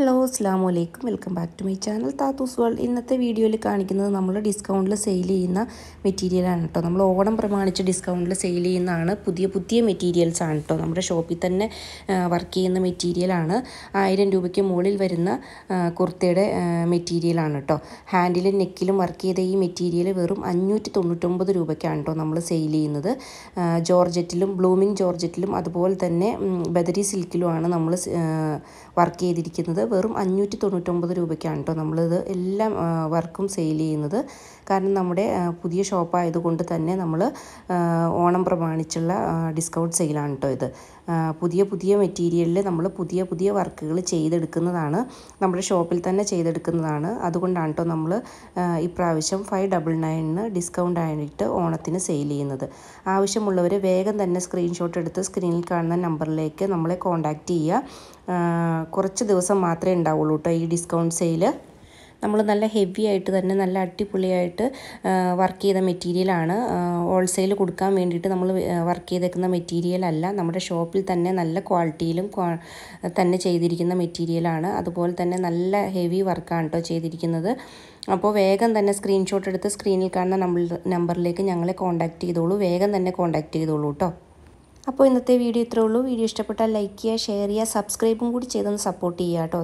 hello അസ്ലാം വലൈക്കും welcome back to my channel Thathus world ഇന്നത്തെ വീഡിയോയിൽ കാണിക്കുന്നത് നമ്മൾ ഡിസ്കൗണ്ടിൽ സെയിൽ ചെയ്യുന്ന മെറ്റീരിയലാണ് കേട്ടോ നമ്മൾ ഓണം പ്രമാണിച്ച് ഡിസ്കൗണ്ടിൽ സെയിൽ ചെയ്യുന്നതാണ് പുതിയ പുതിയ മെറ്റീരിയൽസ് ആണ് കേട്ടോ നമ്മുടെ ഷോപ്പിൽ തന്നെ വർക്ക് ചെയ്യുന്ന മെറ്റീരിയലാണ് ആയിരം രൂപയ്ക്ക് മുകളിൽ വരുന്ന കുർത്തയുടെ മെറ്റീരിയലാണ് കേട്ടോ ഹാൻഡിലും നെക്കിലും വർക്ക് ചെയ്ത ഈ മെറ്റീരിയൽ വെറും അഞ്ഞൂറ്റി തൊണ്ണൂറ്റൊമ്പത് രൂപയ്ക്കാണ് കേട്ടോ നമ്മൾ സെയിൽ ചെയ്യുന്നത് ജോർജറ്റിലും ബ്ലൂമിങ് ജോർജറ്റിലും അതുപോലെ തന്നെ ബദരി സിൽക്കിലുമാണ് നമ്മൾ വർക്ക് ചെയ്തിരിക്കുന്നത് വെറും അഞ്ഞൂറ്റി തൊണ്ണൂറ്റൊമ്പത് രൂപയ്ക്കാണ് കേട്ടോ നമ്മളിത് എല്ലാം വർക്കും സെയിൽ ചെയ്യുന്നത് കാരണം നമ്മുടെ പുതിയ ഷോപ്പായതുകൊണ്ട് തന്നെ നമ്മൾ ഓണം പ്രമാണിച്ചുള്ള ഡിസ്കൗണ്ട് സെയിലാണ് കേട്ടോ ഇത് പുതിയ പുതിയ മെറ്റീരിയലിൽ നമ്മൾ പുതിയ പുതിയ വർക്കുകൾ ചെയ്തെടുക്കുന്നതാണ് നമ്മുടെ ഷോപ്പിൽ തന്നെ ചെയ്തെടുക്കുന്നതാണ് അതുകൊണ്ടാണ് കേട്ടോ നമ്മൾ ഇപ്രാവശ്യം ഫൈവ് ഡബിൾ നയനിന് ഡിസ്കൗണ്ട് ആയിട്ട് ഓണത്തിന് സെയിൽ ചെയ്യുന്നത് ആവശ്യമുള്ളവർ വേഗം തന്നെ സ്ക്രീൻഷോട്ട് എടുത്ത് സ്ക്രീനിൽ കാണുന്ന നമ്പറിലേക്ക് നമ്മളെ കോൺടാക്റ്റ് ചെയ്യുക കുറച്ച് ദിവസം മാത്രം മാത്രമേ ഉണ്ടാവുള്ളൂ കേട്ടോ ഈ ഡിസ്കൗണ്ട് സെയിൽ നമ്മൾ നല്ല ഹെവി ആയിട്ട് തന്നെ നല്ല അടിപൊളിയായിട്ട് വർക്ക് ചെയ്ത മെറ്റീരിയലാണ് ഹോൾസെയിൽ കൊടുക്കാൻ വേണ്ടിയിട്ട് നമ്മൾ വർക്ക് ചെയ്തേക്കുന്ന മെറ്റീരിയൽ അല്ല നമ്മുടെ ഷോപ്പിൽ തന്നെ നല്ല ക്വാളിറ്റിയിലും തന്നെ ചെയ്തിരിക്കുന്ന മെറ്റീരിയലാണ് അതുപോലെ തന്നെ നല്ല ഹെവി വർക്കാണ് കേട്ടോ ചെയ്തിരിക്കുന്നത് അപ്പോൾ വേഗം തന്നെ സ്ക്രീൻഷോട്ട് എടുത്ത് സ്ക്രീനിൽ കാണുന്ന നമ്മൾ നമ്പറിലേക്ക് ഞങ്ങളെ കോൺടാക്ട് ചെയ്തോളൂ വേഗം തന്നെ കോൺടാക്ട് ചെയ്തോളൂ കേട്ടോ അപ്പോൾ ഇന്നത്തെ വീഡിയോ ഇത്രേ ഉള്ളൂ വീഡിയോ ഇഷ്ടപ്പെട്ടാൽ ലൈക്ക് ചെയ്യുക ഷെയർ ചെയ്യുക സബ്സ്ക്രൈബും കൂടി ചെയ്തൊന്ന് സപ്പോർട്ട് ചെയ്യുക കേട്ടോ